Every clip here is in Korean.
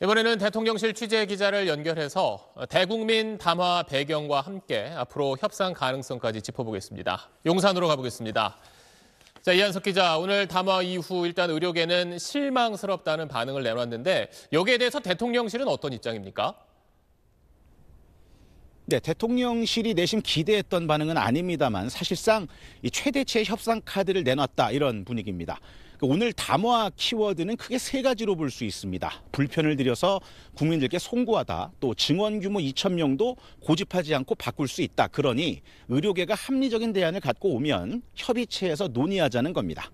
이번에는 대통령실 취재 기자를 연결해서 대국민 담화 배경과 함께 앞으로 협상 가능성까지 짚어보겠습니다. 용산으로 가보겠습니다. 자, 이한석 기자, 오늘 담화 이후 일단 의료계는 실망스럽다는 반응을 내놨는데 여기에 대해서 대통령실은 어떤 입장입니까? 네, 대통령실이 내심 기대했던 반응은 아닙니다만 사실상 이 최대치의 협상 카드를 내놨다 이런 분위기입니다. 그러니까 오늘 담화 키워드는 크게 세 가지로 볼 수 있습니다. 불편을 드려서 국민들께 송구하다. 또 증원 규모 2천 명도 고집하지 않고 바꿀 수 있다. 그러니 의료계가 합리적인 대안을 갖고 오면 협의체에서 논의하자는 겁니다.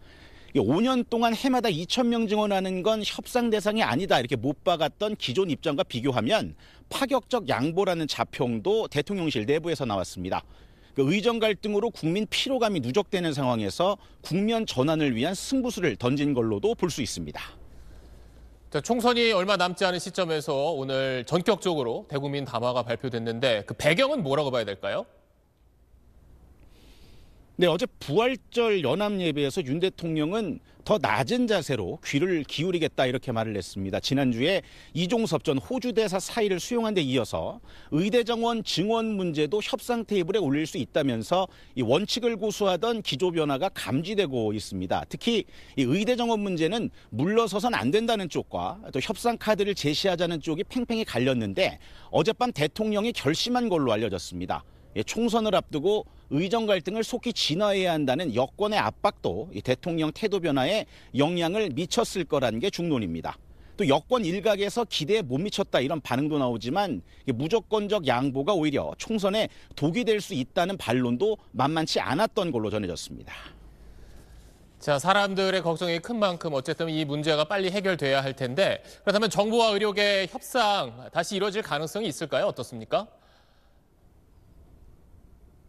5년 동안 해마다 2천 명 증원하는 건 협상 대상이 아니다 이렇게 못 박았던 기존 입장과 비교하면 파격적 양보라는 자평도 대통령실 내부에서 나왔습니다. 그 의정 갈등으로 국민 피로감이 누적되는 상황에서 국면 전환을 위한 승부수를 던진 걸로도 볼 수 있습니다. 자, 총선이 얼마 남지 않은 시점에서 오늘 전격적으로 대국민 담화가 발표됐는데 그 배경은 뭐라고 봐야 될까요? 네, 어제 부활절 연합예배에서 윤 대통령은 더 낮은 자세로 귀를 기울이겠다 이렇게 말을 했습니다. 지난주에 이종섭 전 호주대사 사의를 수용한 데 이어서 의대정원 증원 문제도 협상 테이블에 올릴 수 있다면서 이 원칙을 고수하던 기조 변화가 감지되고 있습니다. 특히 이 의대정원 문제는 물러서선 안 된다는 쪽과 또 협상 카드를 제시하자는 쪽이 팽팽히 갈렸는데 어젯밤 대통령이 결심한 걸로 알려졌습니다. 예, 총선을 앞두고 의정 갈등을 속히 진화해야 한다는 여권의 압박도 대통령 태도 변화에 영향을 미쳤을 거라는 게 중론입니다. 또 여권 일각에서 기대에 못 미쳤다 이런 반응도 나오지만 무조건적 양보가 오히려 총선에 독이 될 수 있다는 반론도 만만치 않았던 걸로 전해졌습니다. 자, 사람들의 걱정이 큰 만큼 어쨌든 이 문제가 빨리 해결돼야 할 텐데 그렇다면 정부와 의료계 협상 다시 이뤄질 가능성이 있을까요? 어떻습니까?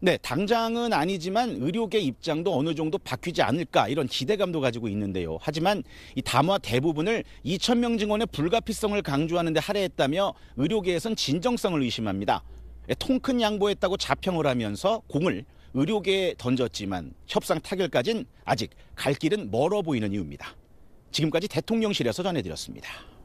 네, 당장은 아니지만 의료계 입장도 어느 정도 바뀌지 않을까 이런 기대감도 가지고 있는데요. 하지만 이 담화 대부분을 2천명 증원의 불가피성을 강조하는데 할애했다며 의료계에선 진정성을 의심합니다. 예, 통큰 양보했다고 자평을 하면서 공을 의료계에 던졌지만 협상 타결까진 아직 갈 길은 멀어 보이는 이유입니다. 지금까지 대통령실에서 전해드렸습니다.